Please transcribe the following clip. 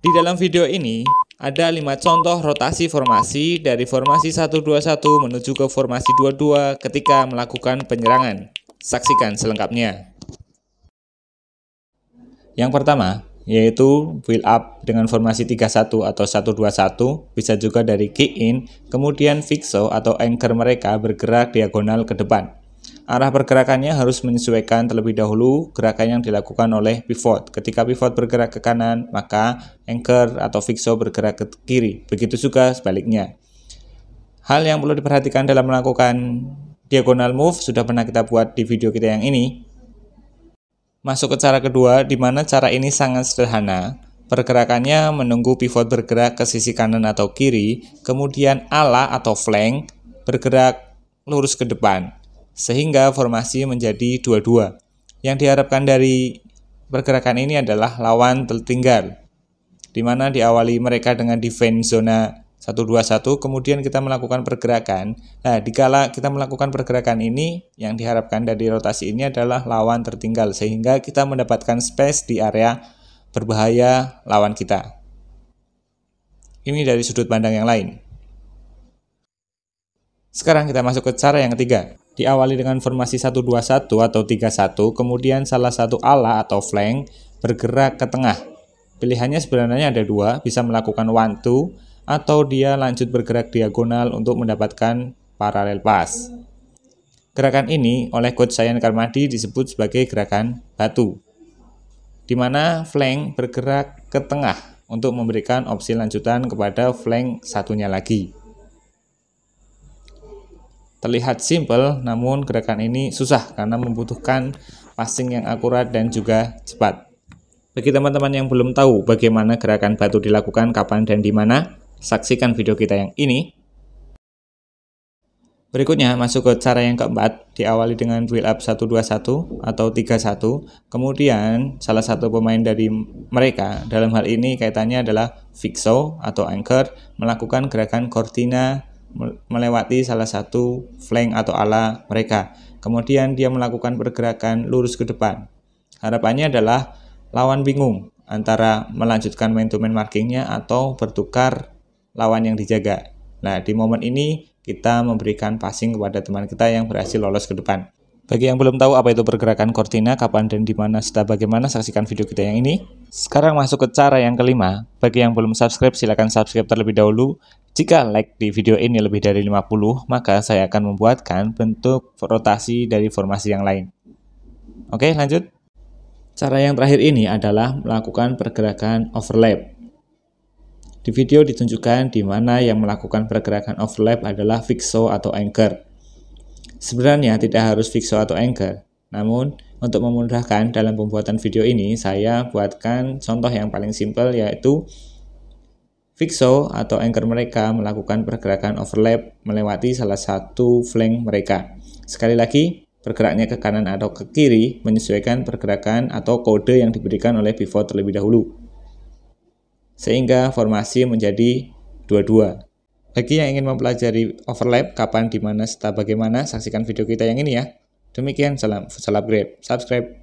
Di dalam video ini, ada lima contoh rotasi formasi dari formasi 121 menuju ke formasi 22 ketika melakukan penyerangan. Saksikan selengkapnya. Yang pertama, yaitu build up dengan formasi 31 atau 121, bisa juga dari kick in, kemudian fixo atau anchor mereka bergerak diagonal ke depan. Arah pergerakannya harus menyesuaikan terlebih dahulu gerakan yang dilakukan oleh pivot. Ketika pivot bergerak ke kanan, maka anchor atau fixo bergerak ke kiri. Begitu juga sebaliknya. Hal yang perlu diperhatikan dalam melakukan diagonal move sudah pernah kita buat di video kita yang ini. Masuk ke cara kedua, di mana cara ini sangat sederhana. Pergerakannya menunggu pivot bergerak ke sisi kanan atau kiri, kemudian ala atau flank bergerak lurus ke depan sehingga formasi menjadi dua-dua. Yang diharapkan dari pergerakan ini adalah lawan tertinggal, di mana diawali mereka dengan defense zona 121, kemudian kita melakukan pergerakan. Nah, dikala kita melakukan pergerakan ini, yang diharapkan dari rotasi ini adalah lawan tertinggal, sehingga kita mendapatkan space di area berbahaya lawan kita. Ini dari sudut pandang yang lain. Sekarang kita masuk ke cara yang ketiga, diawali dengan formasi 121 atau 31, kemudian salah satu ala atau flank bergerak ke tengah. Pilihannya sebenarnya ada dua, bisa melakukan one two atau dia lanjut bergerak diagonal untuk mendapatkan paralel pass. Gerakan ini oleh coach Sayan Karmadi disebut sebagai gerakan batu, di mana flank bergerak ke tengah untuk memberikan opsi lanjutan kepada flank satunya lagi terlihat simple, namun gerakan ini susah karena membutuhkan passing yang akurat dan juga cepat. Bagi teman-teman yang belum tahu bagaimana gerakan batu dilakukan, kapan dan di mana, saksikan video kita yang ini. Berikutnya masuk ke cara yang keempat, diawali dengan build up 121 atau 31. Kemudian salah satu pemain dari mereka dalam hal ini kaitannya adalah Fixo atau Anchor melakukan gerakan Cortina melewati salah satu flank atau ala mereka. Kemudian dia melakukan pergerakan lurus ke depan. Harapannya adalah lawan bingung antara melanjutkan main to main markingnya atau bertukar lawan yang dijaga. Nah, di momen ini kita memberikan passing kepada teman kita yang berhasil lolos ke depan. Bagi yang belum tahu apa itu pergerakan cortina kapan dan di mana serta bagaimana, saksikan video kita yang ini. Sekarang masuk ke cara yang kelima. Bagi yang belum subscribe, silahkan subscribe terlebih dahulu. Jika like di video ini lebih dari 50, maka saya akan membuatkan bentuk rotasi dari formasi yang lain. Oke, lanjut. Cara yang terakhir ini adalah melakukan pergerakan overlap. Di video ditunjukkan di mana yang melakukan pergerakan overlap adalah fixo atau anchor. Sebenarnya tidak harus fixo atau Anchor, namun untuk memudahkan dalam pembuatan video ini, saya buatkan contoh yang paling simpel yaitu Fixo atau anchor mereka melakukan pergerakan overlap melewati salah satu flank mereka. Sekali lagi, bergeraknya ke kanan atau ke kiri menyesuaikan pergerakan atau kode yang diberikan oleh pivot terlebih dahulu. Sehingga formasi menjadi dua-dua. Bagi yang ingin mempelajari overlap, kapan, di mana, serta bagaimana, saksikan video kita yang ini ya. Demikian, salam futsal upgrade. Subscribe.